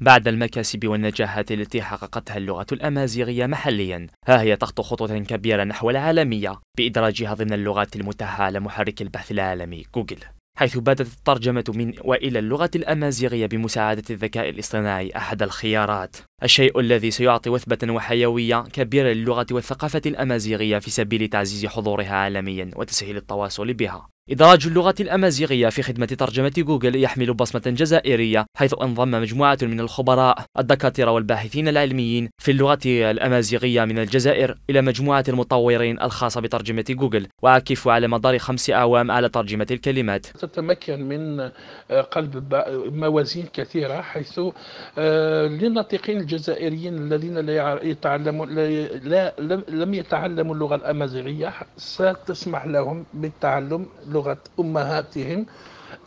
بعد المكاسب والنجاحات التي حققتها اللغة الأمازيغية محليا ها هي تخطو خطوة كبيرة نحو العالمية بإدراجها ضمن اللغات المتاحة على محرك البحث العالمي جوجل حيث باتت الترجمة من وإلى اللغة الأمازيغية بمساعدة الذكاء الاصطناعي أحد الخيارات الشيء الذي سيعطي وثبة وحيوية كبيرة للغة والثقافة الأمازيغية في سبيل تعزيز حضورها عالميا وتسهيل التواصل بها إدراج اللغة الأمازيغية في خدمة ترجمة جوجل يحمل بصمة جزائرية حيث انضم مجموعة من الخبراء الدكاترة والباحثين العلميين في اللغة الأمازيغية من الجزائر إلى مجموعة المطورين الخاصة بترجمة جوجل وعكف على مدار خمس أعوام على ترجمة الكلمات تتمكن من آه، قلب موازين كثيرة حيث آه، للناطقين الجزائريين الذين لا يتعلمون لا لم يتعلموا اللغة الأمازيغية ستسمح لهم بالتعلم بلغة أمهاتهم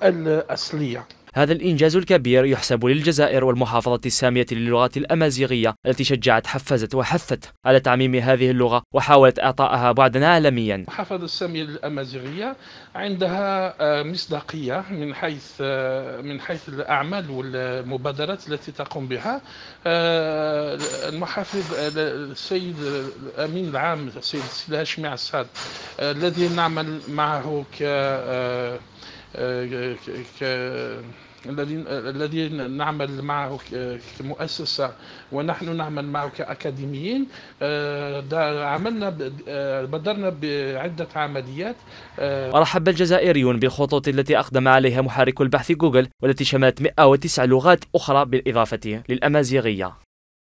الأصلية هذا الإنجاز الكبير يحسب للجزائر والمحافظة السامية للغات الأمازيغية التي شجعت حفزت وحثت على تعميم هذه اللغة وحاولت إعطائها بعدا عالميا المحافظة السامية للأمازيغية عندها آه، مصداقية من حيث آه، من حيث الأعمال والمبادرات التي تقوم بها آه، المحافظ السيد الأمين العام السيد هاشمي عساد الذي نعمل معه ك آه، الذي الذي نعمل معه كمؤسسة ونحن نعمل معه كأكاديميين آه، عملنا آه، بدرنا بعدة عمليات رحب الجزائريون بالخطوط التي أقدم عليها محرك البحث جوجل والتي شملت 109 لغات أخرى بالإضافة للأمازيغية